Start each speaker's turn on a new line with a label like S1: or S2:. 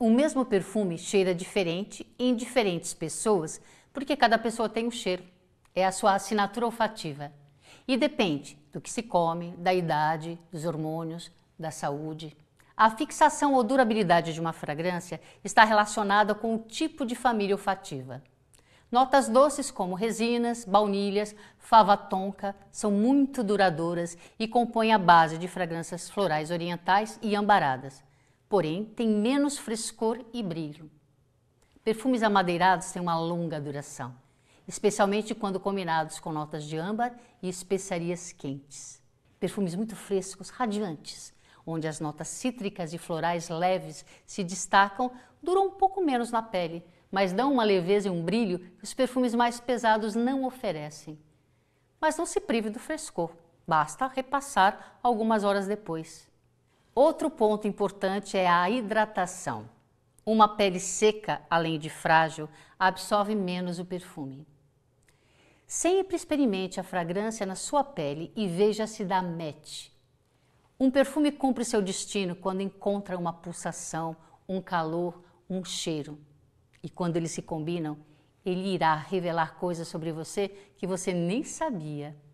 S1: O mesmo perfume cheira diferente em diferentes pessoas, porque cada pessoa tem um cheiro. É a sua assinatura olfativa. E depende do que se come, da idade, dos hormônios, da saúde. A fixação ou durabilidade de uma fragrância está relacionada com o tipo de família olfativa. Notas doces como resinas, baunilhas, fava tonka são muito duradouras e compõem a base de fragrâncias florais orientais e ambaradas porém tem menos frescor e brilho. Perfumes amadeirados têm uma longa duração, especialmente quando combinados com notas de âmbar e especiarias quentes. Perfumes muito frescos, radiantes, onde as notas cítricas e florais leves se destacam, duram um pouco menos na pele, mas dão uma leveza e um brilho que os perfumes mais pesados não oferecem. Mas não se prive do frescor, basta repassar algumas horas depois. Outro ponto importante é a hidratação. Uma pele seca, além de frágil, absorve menos o perfume. Sempre experimente a fragrância na sua pele e veja se dá match. Um perfume cumpre seu destino quando encontra uma pulsação, um calor, um cheiro. E quando eles se combinam, ele irá revelar coisas sobre você que você nem sabia.